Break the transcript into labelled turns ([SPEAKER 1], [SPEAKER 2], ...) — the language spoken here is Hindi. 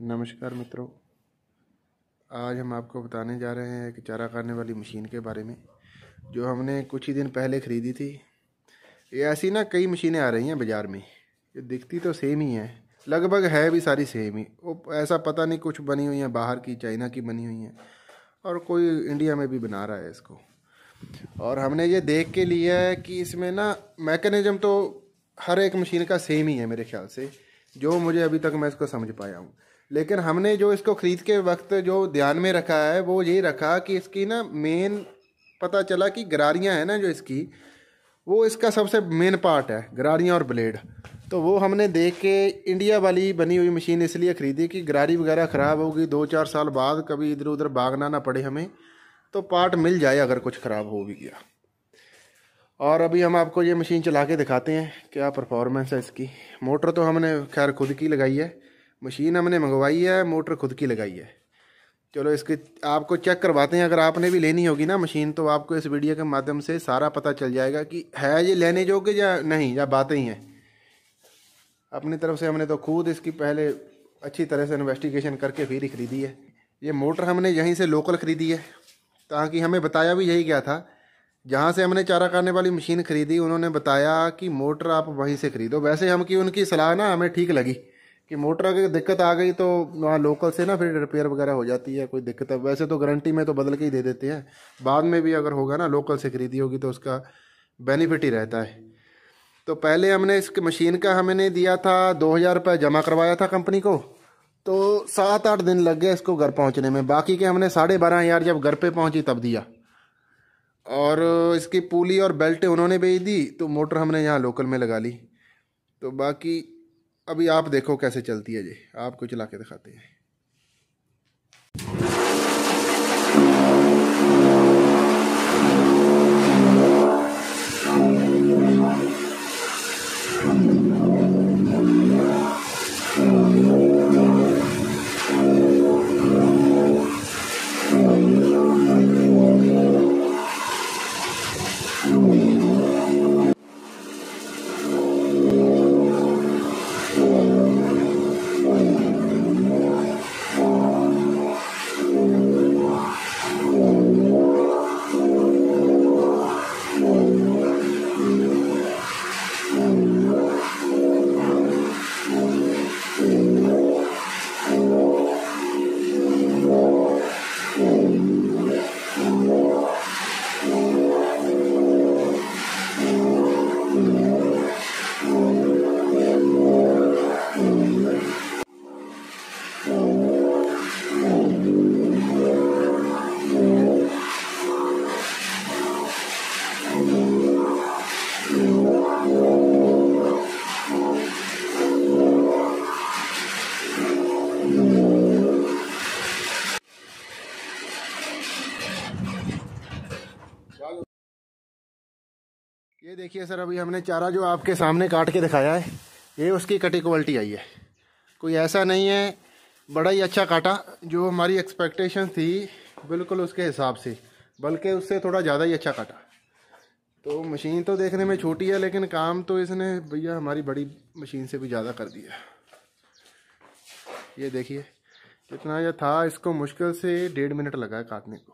[SPEAKER 1] नमस्कार मित्रों आज हम आपको बताने जा रहे हैं एक चारा काटने वाली मशीन के बारे में जो हमने कुछ ही दिन पहले ख़रीदी थी ये ऐसी ना कई मशीनें आ रही हैं बाज़ार में ये दिखती तो सेम ही है लगभग है भी सारी सेम ही वो ऐसा पता नहीं कुछ बनी हुई हैं बाहर की चाइना की बनी हुई हैं और कोई इंडिया में भी बना रहा है इसको और हमने ये देख के लिया है कि इसमें ना मैकेनिज़म तो हर एक मशीन का सेम ही है मेरे ख्याल से जो मुझे अभी तक मैं इसको समझ पाया हूँ लेकिन हमने जो इसको ख़रीद के वक्त जो ध्यान में रखा है वो ये रखा कि इसकी ना मेन पता चला कि गरारियाँ हैं ना जो इसकी वो इसका सबसे मेन पार्ट है गरारियाँ और ब्लेड तो वो हमने देख के इंडिया वाली बनी हुई मशीन इसलिए ख़रीदी कि गरारी वगैरह ख़राब होगी दो चार साल बाद कभी इधर उधर भागना ना पड़े हमें तो पार्ट मिल जाए अगर कुछ ख़राब हो भी गया और अभी हम आपको ये मशीन चला के दिखाते हैं क्या परफॉर्मेंस है इसकी मोटर तो हमने खैर खुद की लगाई है मशीन हमने मंगवाई है मोटर खुद की लगाई है चलो इसके आपको चेक करवाते हैं अगर आपने भी लेनी होगी ना मशीन तो आपको इस वीडियो के माध्यम से सारा पता चल जाएगा कि है ये लेने जोगे या नहीं या बातें ही हैं अपनी तरफ से हमने तो खुद इसकी पहले अच्छी तरह से इन्वेस्टिगेशन करके फिर ही खरीदी है ये मोटर हमने यहीं से लोकल ख़रीदी है ताकि हमें बताया भी यही क्या था जहाँ से हमने चारा काटने वाली मशीन ख़रीदी उन्होंने बताया कि मोटर आप वहीं से ख़रीदो वैसे हम की उनकी सलाह ना हमें ठीक लगी कि मोटर अगर दिक्कत आ गई तो वहाँ लोकल से ना फिर रिपेयर वगैरह हो जाती है कोई दिक्कत है वैसे तो गारंटी में तो बदल के ही दे देते हैं बाद में भी अगर होगा ना लोकल से खरीदी होगी तो उसका बेनिफिट ही रहता है तो पहले हमने इस मशीन का हमने दिया था दो हज़ार रुपये जमा करवाया था कंपनी को तो सात आठ दिन लग गए इसको घर पहुँचने में बाकी के हमने साढ़े बारह हज़ार जब घर पर पहुँची तब दिया और इसकी पुली और बेल्टें उन्होंने भेज दी तो मोटर हमने यहाँ लोकल में लगा ली तो बाकी अभी आप देखो कैसे चलती है जी आपको चला के दिखाते हैं ये देखिए सर अभी हमने चारा जो आपके सामने काट के दिखाया है ये उसकी कटी क्वालिटी आई है कोई ऐसा नहीं है बड़ा ही अच्छा काटा जो हमारी एक्सपेक्टेशन थी बिल्कुल उसके हिसाब से बल्कि उससे थोड़ा ज़्यादा ही अच्छा काटा तो मशीन तो देखने में छोटी है लेकिन काम तो इसने भैया हमारी बड़ी मशीन से भी ज़्यादा कर दिया ये देखिए कितना यह था इसको मुश्किल से डेढ़ मिनट लगा है काटने को